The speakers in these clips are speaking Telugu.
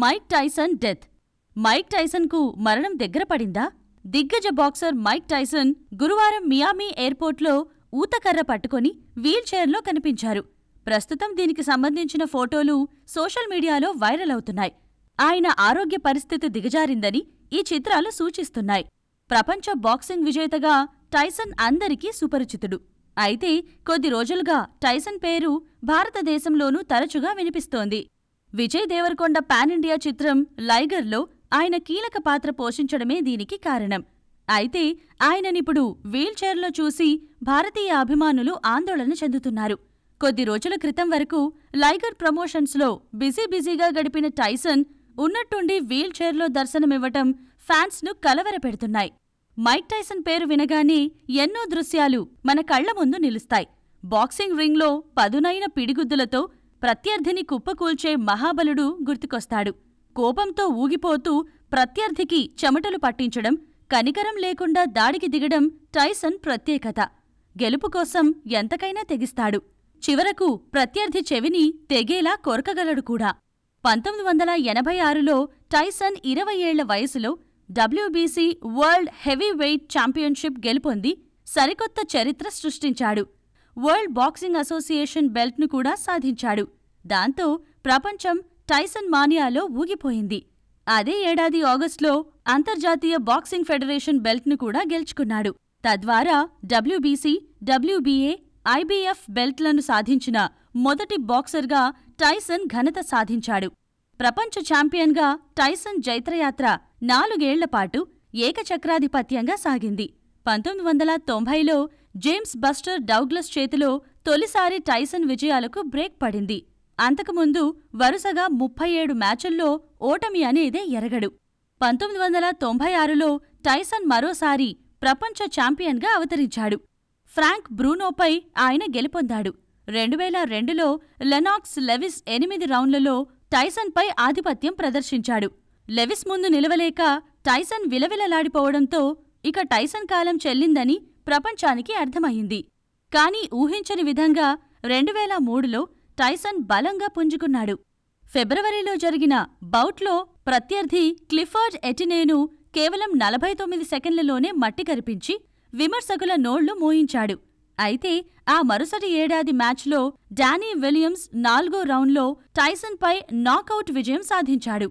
మైక్ టైసన్ డెత్ మైక్ టైసన్కు మరణం దగ్గర పడిందా దిగ్గజ బాక్సర్ మైక్ టైసన్ గురువారం మియామీ ఎయిర్పోర్ట్లో ఊతకర్ర పట్టుకొని వీల్చైర్లో కనిపించారు ప్రస్తుతం దీనికి సంబంధించిన ఫోటోలు సోషల్ మీడియాలో వైరల్ అవుతున్నాయి ఆయన ఆరోగ్య పరిస్థితి దిగజారిందని ఈ చిత్రాలు సూచిస్తున్నాయి ప్రపంచ బాక్సింగ్ విజేతగా టైసన్ అందరికీ సుపరిచితుడు అయితే కొద్ది రోజులుగా టైసన్ పేరు భారతదేశంలోనూ తరచుగా వినిపిస్తోంది విజయ్ దేవరకొండ పాన్ ఇండియా చిత్రం లైగర్లో ఆయన కీలక పాత్ర పోషించడమే దీనికి కారణం అయితే ఆయననిప్పుడు వీల్చైర్లో చూసి భారతీయ అభిమానులు ఆందోళన చెందుతున్నారు కొద్ది రోజుల క్రితం వరకు లైగర్ ప్రమోషన్స్లో బిజీ బిజీగా గడిపిన టైసన్ ఉన్నట్టుండి వీల్చైర్లో దర్శనమివ్వటం ఫ్యాన్స్ను కలవరపెడుతున్నాయి మైక్ టైసన్ పేరు వినగానే ఎన్నో దృశ్యాలు మన కళ్ల ముందు నిలుస్తాయి బాక్సింగ్ రింగ్లో పదునైన పిడిగుద్దులతో ప్రత్యర్థిని కుప్పకూల్చే మహాబలుడు గుర్తుకొస్తాడు కోపంతో ఊగిపోతూ ప్రత్యర్థికి చెమటలు పట్టించడం కనికరం లేకుండా దాడికి దిగడం టైసన్ ప్రత్యేకత గెలుపు కోసం ఎంతకైనా తెగిస్తాడు చివరకు ప్రత్యర్థి చెవిని తెగేలా కొరకగలడు కూడా పంతొమ్మిది వందల ఎనభై ఆరులో టైసన్ ఇరవై ఏళ్ల వయసులో WBC world heavyweight championship గెలుపొంది సరికొత్త చరిత్ర సృష్టించాడు వరల్డ్ బాక్సింగ్ అసోసియేషన్ బెల్ట్ను కూడా సాధించాడు దాంతో ప్రపంచం టైసన్ మానియాలో ఊగిపోయింది అదే ఏడాది ఆగస్టులో అంతర్జాతీయ బాక్సింగ్ ఫెడరేషన్ బెల్ట్ను కూడా గెలుచుకున్నాడు తద్వారా డబ్ల్యూబీసీ డబ్ల్యూబీఏ ఐబీఎఫ్ బెల్ట్లను సాధించిన మొదటి బాక్సర్గా టైసన్ ఘనత సాధించాడు ప్రపంచ ఛాంపియన్గా టైసన్ జైత్రయాత్ర నాలుగేళ్లపాటు ఏకచక్రాధిపత్యంగా సాగింది పంతొమ్మిది వందల తొంభైలో జేమ్స్ బస్టర్ డౌగ్లస్ చేతిలో తొలిసారి టైసన్ విజయాలకు బ్రేక్ పడింది అంతకుముందు వరుసగా ముప్పై ఏడు మ్యాచుల్లో ఓటమి అనేదే ఎరగడు పంతొమ్మిది వందల తొంభై ఆరులో టైసన్ మరోసారి ప్రపంచ ఛాంపియన్గా అవతరించాడు ఫ్రాంక్ బ్రూనోపై ఆయన గెలుపొందాడు రెండు వేల రెండులో లెనాక్స్ లెవిస్ ఎనిమిది రౌండ్లలో టైసన్పై ఆధిపత్యం ప్రదర్శించాడు లెవిస్ ముందు నిలవలేక టైసన్ విలవిలలాడిపోవడంతో ఇక టైసన్ కాలం చెల్లిందని ప్రపంచానికి అర్థమయ్యింది కానీ ఊహించని విధంగా రెండు వేల మూడులో టైసన్ బలంగా పుంజుకున్నాడు ఫిబ్రవరిలో జరిగిన బౌట్లో ప్రత్యర్థి క్లిఫర్డ్ ఎటినేను కేవలం నలభై తొమ్మిది సెకండ్లలోనే మట్టి కరిపించి విమర్శకుల నోళ్లు మోయించాడు అయితే ఆ మరుసటి ఏడాది మ్యాచ్లో డానీ విలియమ్స్ నాలుగో రౌండ్లో టైసన్పై నాకౌట్ విజయం సాధించాడు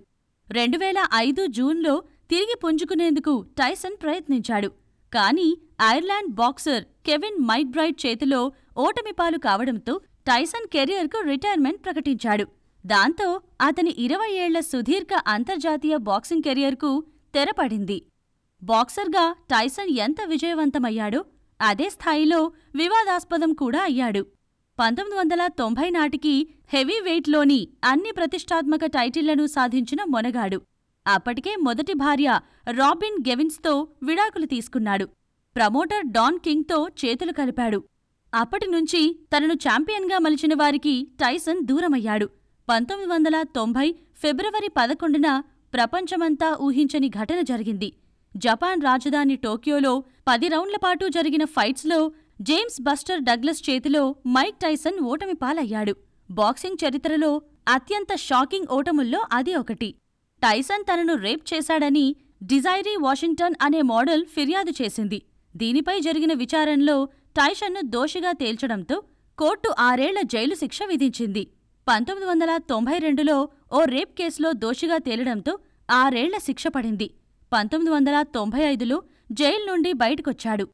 రెండువేల ఐదు జూన్లో తిరిగి పుంజుకునేందుకు టైసన్ ప్రయత్నించాడు కానీ ఐర్లాండ్ బాక్సర్ కెవిన్ మైక్బ్రైడ్ చేతిలో ఓటమిపాలు కావడంతో టైసన్ కెరియర్కు రిటైర్మెంట్ ప్రకటించాడు దాంతో అతని ఇరవై ఏళ్ల సుదీర్ఘ అంతర్జాతీయ బాక్సింగ్ కెరియర్కు తెరపడింది బాక్సర్గా టైసన్ ఎంత విజయవంతమయ్యాడో అదే స్థాయిలో వివాదాస్పదం కూడా అయ్యాడు పంతొమ్మిది వందల తొంభై నాటికి హెవీవెయిట్లోని అన్ని ప్రతిష్టాత్మక టైటిళ్లను సాధించిన మొనగాడు అప్పటికే మొదటి భార్య రాబిన్ గెవిన్స్తో విడాకులు తీసుకున్నాడు ప్రమోటర్ డాన్ కింగ్తో చేతులు కలిపాడు అప్పటినుంచి తనను ఛాంపియన్గా మలిచిన వారికి టైసన్ దూరమయ్యాడు పంతొమ్మిది వందల తొంభై ఫిబ్రవరి పదకొండున ప్రపంచమంతా ఊహించని ఘటన జరిగింది జపాన్ రాజధాని టోక్యోలో పది రౌండ్లపాటు జరిగిన ఫైట్స్లో జేమ్స్ బస్టర్ డగ్లస్ చేతిలో మైక్ టైసన్ ఓటమిపాలయ్యాడు బాక్సింగ్ చరిత్రలో అత్యంత షాకింగ్ ఓటముల్లో అది ఒకటి టైసన్ తనను రేప్ చేశాడని డిజైరీ వాషింగ్టన్ అనే మోడల్ ఫిర్యాదు చేసింది దీనిపై జరిగిన విచారణలో టైసన్ను దోషిగా తేల్చడంతో కోర్టు ఆరేళ్ల జైలు శిక్ష విధించింది పంతొమ్మిది వందల తొంభై రెండులో ఓ రేప్ కేసులో దోషిగా తేలడంతో ఆరేళ్ల శిక్ష పడింది పంతొమ్మిది వందల తొంభై ఐదులో జైలు నుండి బయటకొచ్చాడు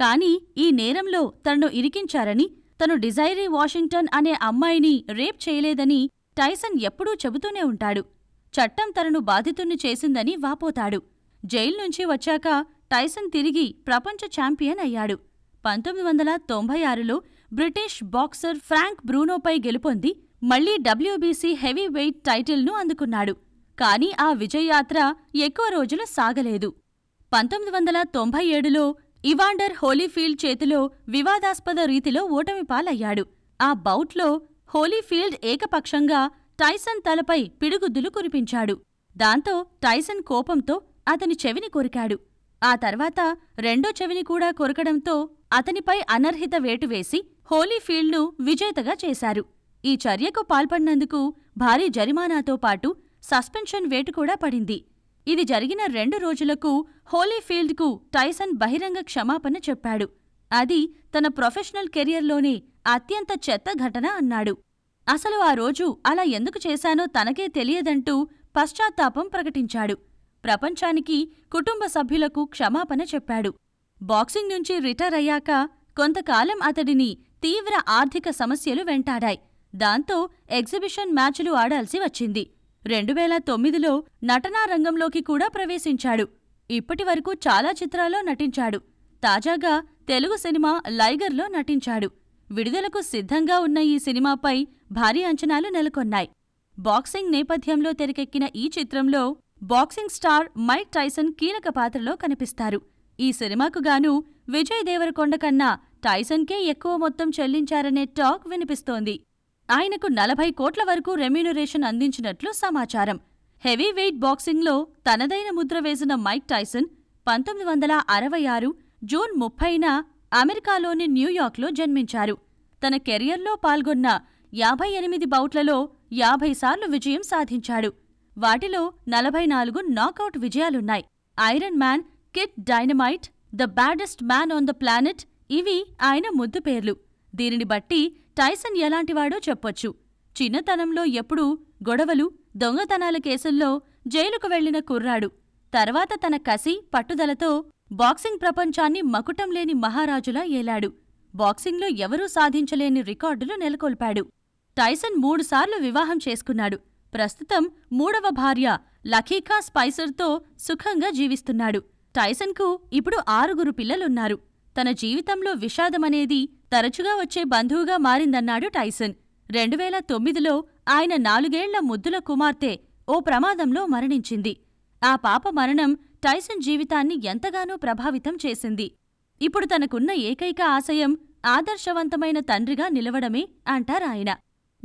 కాని ఈ నేరంలో తనను ఇరికించారని తను డిజైరీ వాషింగ్టన్ అనే అమ్మాయిని రేప్ చేయలేదని టైసన్ ఎప్పుడూ చెబుతూనే ఉంటాడు చట్టం తనను బాధితుణ్ణి చేసిందని వాపోతాడు జైల్నుంచి వచ్చాక టైసన్ తిరిగి ప్రపంచ ఛాంపియన్ అయ్యాడు పంతొమ్మిది వందల తొంభై ఆరులో బ్రిటిష్ బాక్సర్ ఫ్రాంక్ బ్రూనోపై గెలుపొంది మళ్లీ డబ్ల్యూబీసీ హెవీ వెయిట్ టైటిల్ను అందుకున్నాడు కాని ఆ విజయయాత్ర ఎక్కువ రోజులు సాగలేదు పంతొమ్మిది వందల తొంభై ఏడులో ఇవాండర్ హోలీఫీల్డ్ చేతిలో వివాదాస్పద రీతిలో ఓటమిపాలయ్యాడు ఆ బౌట్లో హోలీఫీల్డ్ ఏకపక్షంగా టైసన్ తలపై పిడుగుద్దులు కురిపించాడు దాంతో టైసన్ కోపంతో అతని చెవిని కొరికాడు ఆ తర్వాత రెండో చెవిని కూడా కొరకడంతో అతనిపై అనర్హిత వేటు వేసి హోలీఫీల్డ్ను విజేతగా చేశారు ఈ చర్యకు పాల్పడినందుకు భారీ జరిమానాతో పాటు సస్పెన్షన్ వేటు కూడా పడింది ఇది జరిగిన రెండు రోజులకు హోలీఫీల్డ్కు టైసన్ బహిరంగ క్షమాపణ చెప్పాడు అది తన ప్రొఫెషనల్ కెరియర్లోనే అత్యంత చెత్త ఘటన అన్నాడు అసలు ఆ రోజు అలా ఎందుకు చేశానో తనకే తెలియదంటూ పశ్చాత్తాపం ప్రకటించాడు ప్రపంచానికి కుటుంబ సభ్యులకు క్షమాపణ చెప్పాడు బాక్సింగ్ నుంచి రిటైర్ అయ్యాక కొంతకాలం అతడిని తీవ్ర ఆర్థిక సమస్యలు వెంటాడాయి దాంతో ఎగ్జిబిషన్ మ్యాచ్లు ఆడాల్సి వచ్చింది రెండువేల తొమ్మిదిలో నటనారంగంలోకి కూడా ప్రవేశించాడు ఇప్పటివరకు చాలా చిత్రాల్లో నటించాడు తాజాగా తెలుగు సినిమా లైగర్లో నటించాడు విడుదలకు సిద్ధంగా ఉన్న ఈ సినిమాపై భారీ అంచనాలు నెలకొన్నాయి బాక్సింగ్ నేపథ్యంలో తెరకెక్కిన ఈ చిత్రంలో బాక్సింగ్ స్టార్ మైక్ టైసన్ కీలక పాత్రలో కనిపిస్తారు ఈ సినిమాకు గాను విజయ్ దేవరకొండ కన్నా టైసన్కే ఎక్కువ మొత్తం చెల్లించారనే టాక్ వినిపిస్తోంది ఆయనకు నలభై కోట్ల వరకు రెమ్యూనరేషన్ అందించినట్లు సమాచారం హెవీ వెయిట్ బాక్సింగ్లో తనదైన ముద్ర వేసిన మైక్ టైసన్ పంతొమ్మిది వందల అరవై ఆరు జూన్ ముప్పైన అమెరికాలోని న్యూయార్క్లో జన్మించారు తన కెరియర్లో పాల్గొన్న యాభై ఎనిమిది బౌట్లలో యాభై సార్లు విజయం సాధించాడు వాటిలో నలభై నాలుగు నాకౌట్ విజయాలున్నాయి iron man kid dynamite the baddest man on the planet ఇవి ఆయన ముద్దు పేర్లు దీనిని బట్టి టైసన్ ఎలాంటివాడో చెప్పొచ్చు చిన్నతనంలో ఎప్పుడూ గొడవలు దొంగతనాల కేసుల్లో జైలుకు వెళ్లిన కుర్రాడు తర్వాత తన కసి పట్టుదలతో బాక్సింగ్ ప్రపంచాన్ని మకుటం లేని మహారాజులా ఏలాడు బాక్సింగ్లో ఎవరూ సాధించలేని రికార్డులు నెలకొల్పాడు టైసన్ మూడుసార్లు వివాహం చేసుకున్నాడు ప్రస్తుతం మూడవ భార్య లఖీఖా స్పైసర్తో సుఖంగా జీవిస్తున్నాడు టైసన్కు ఇప్పుడు ఆరుగురు పిల్లలున్నారు తన జీవితంలో విషాదమనేది తరచుగా వచ్చే బంధువుగా మారిందన్నాడు టైసన్ రెండువేల తొమ్మిదిలో ఆయన నాలుగేళ్ల ముద్దుల కుమార్తె ఓ ప్రమాదంలో మరణించింది ఆ పాప మరణం టైసన్ జీవితాన్ని ఎంతగానో ప్రభావితం చేసింది ఇప్పుడు తనకున్న ఏకైక ఆశయం ఆదర్శవంతమైన తండ్రిగా నిలవడమే అంటారాయన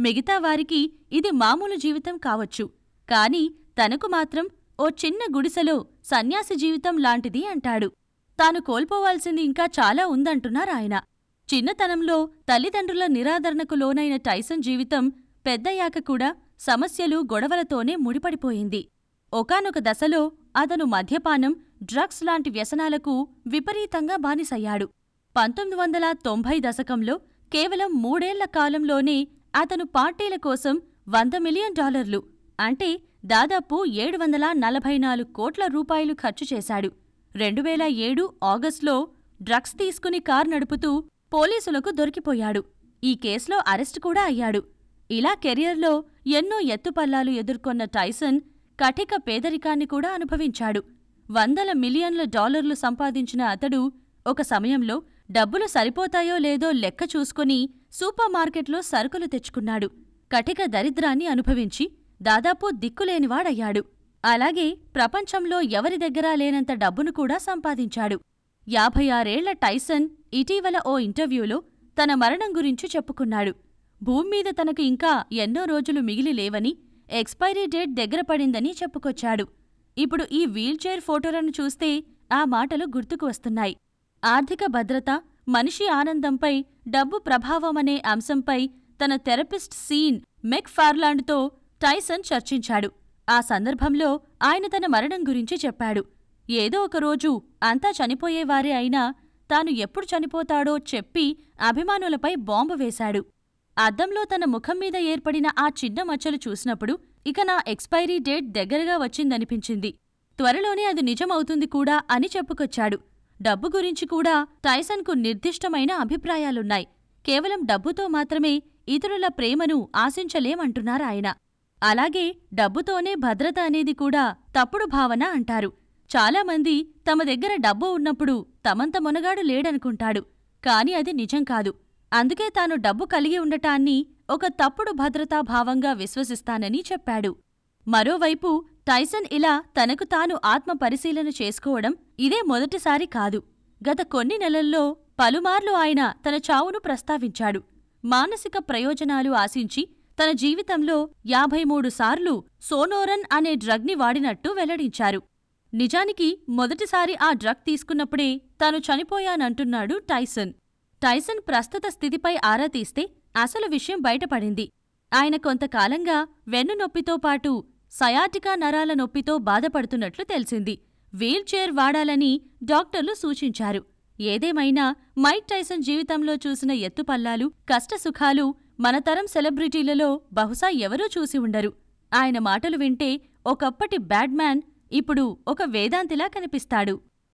మిగతా వారికి ఇది మామూలు జీవితం కావచ్చు కాని తనకు మాత్రం ఓ చిన్న గుడిసెలో సన్యాసి జీవితం లాంటిది అంటాడు తాను కోల్పోవాల్సింది ఇంకా చాలా ఉందంటున్నారాయన చిన్నతనంలో తల్లిదండ్రుల నిరాదరణకు లోనైన టైసన్ జీవితం పెద్దయ్యాక కూడా సమస్యలు గొడవలతోనే ముడిపడిపోయింది ఒకానొక దశలో అతను మద్యపానం, డ్రగ్స్ లాంటి వ్యసనాలకు విపరీతంగా బానిసయ్యాడు. పంతొమ్మిది వందల తొంభై దశకంలో కేవలం మూడేళ్ల కాలంలోనే అతను పార్టీల కోసం వంద మిలియన్ డాలర్లు అంటే దాదాపు ఏడు వందల నలభై నాలుగు కోట్ల రూపాయలు ఖర్చు చేశాడు. రెండువేల ఏడు ఆగస్టులో డ్రగ్స్ తీసుకుని కారు నడుపుతూ పోలీసులకు దొరికిపోయాడు. ఈ కేసులో అరెస్టు కూడా అయ్యాడు. ఇలా కెరియర్లో ఎన్నో ఎత్తుపల్లాలు ఎదుర్కొన్న టైసన్ కఠిక పేదరికాన్ని కూడా అనుభవించాడు వందల మిలియన్ల డాలర్లు సంపాదించిన అతడు ఒక సమయంలో డబ్బులు సరిపోతాయో లేదో లెక్క చూసుకుని సూపర్ మార్కెట్లో సరుకులు తెచ్చుకున్నాడు కఠిక దరిద్రాన్ని అనుభవించి దాదాపు దిక్కులేనివాడయ్యాడు అలాగే ప్రపంచంలో ఎవరి దగ్గరా లేనంత డబ్బును కూడా సంపాదించాడు యాభై ఆరేళ్ల టైసన్ ఇటీవల ఓ ఇంటర్వ్యూలో తన మరణం గురించి చెప్పుకున్నాడు భూమ్మీద తనకు ఇంకా ఎన్నో రోజులు మిగిలి లేవని ఎక్స్పైరీ డేట్ దగ్గర పడిందని చెప్పుకొచ్చాడు ఇప్పుడు ఈ వీల్చైర్ ఫోటోలను చూస్తే ఆ మాటలు గుర్తుకు వస్తున్నాయి ఆర్థిక భద్రత మనిషి ఆనందంపై డబ్బు ప్రభావమనే అంశంపై తన థెరపిస్ట్ సీన్ మెక్ ఫార్లాండ్తో టైసన్ చర్చించాడు ఆ సందర్భంలో ఆయన తన మరణం గురించి చెప్పాడు ఏదో ఒకరోజు అంతా చనిపోయేవారే అయినా తాను ఎప్పుడు చనిపోతాడో చెప్పి అభిమానులపై బాంబు వేశాడు అద్దంలో తన ముఖం మీద ఏర్పడిన ఆ చిన్న మచ్చలు చూసినప్పుడు ఇక నా ఎక్స్పైరీ డేట్ దగ్గరగా వచ్చిందనిపించింది త్వరలోనే అది నిజమవుతుంది కూడా అని చెప్పుకొచ్చాడు డబ్బు గురించి కూడా టైసన్కు నిర్దిష్టమైన అభిప్రాయాలున్నాయి కేవలం డబ్బుతో మాత్రమే ఇతరుల ప్రేమను ఆశించలేమంటున్నారాయన అలాగే డబ్బుతోనే భద్రత అనేది కూడా తప్పుడు భావన అంటారు చాలామంది తమ దగ్గర డబ్బు ఉన్నప్పుడు తమంత మునగాడు లేడనుకుంటాడు కాని అది నిజం కాదు అందుకే తాను డబ్బు కలిగి ఉండటాన్ని ఒక తప్పుడు భద్రతాభావంగా విశ్వసిస్తానని చెప్పాడు మరోవైపు టైసన్ ఇలా తనకు తాను ఆత్మ పరిశీలన చేసుకోవడం ఇదే మొదటిసారి కాదు గత కొన్ని నెలల్లో పలుమార్లు ఆయన తన చావును ప్రస్తావించాడు మానసిక ప్రయోజనాలు ఆశించి తన జీవితంలో యాభై మూడు సార్లు సోనోరన్ అనే డ్రగ్ని వాడినట్టు వెల్లడించారు నిజానికి మొదటిసారి ఆ డ్రగ్ తీసుకున్నప్పుడే తాను చనిపోయానంటున్నాడు టైసన్ టైసన్ ప్రస్తుత స్థితిపై ఆరా తీస్తే అసలు విషయం బయటపడింది ఆయన కొంతకాలంగా వెన్నునొప్పితో పాటు సయాటికా నరాల నొప్పితో బాధపడుతున్నట్లు తెలిసింది వీల్చైర్ వాడాలని డాక్టర్లు సూచించారు ఏదేమైనా మైక్ టైసన్ జీవితంలో చూసిన ఎత్తుపల్లాలు కష్టసుఖాలు మనతరం సెలబ్రిటీలలో బహుశా ఎవరూ చూసి ఉండరు ఆయన మాటలు వింటే ఒకప్పటి బ్యాడ్మ్యాన్ ఇప్పుడు ఒక వేదాంతిలా కనిపిస్తాడు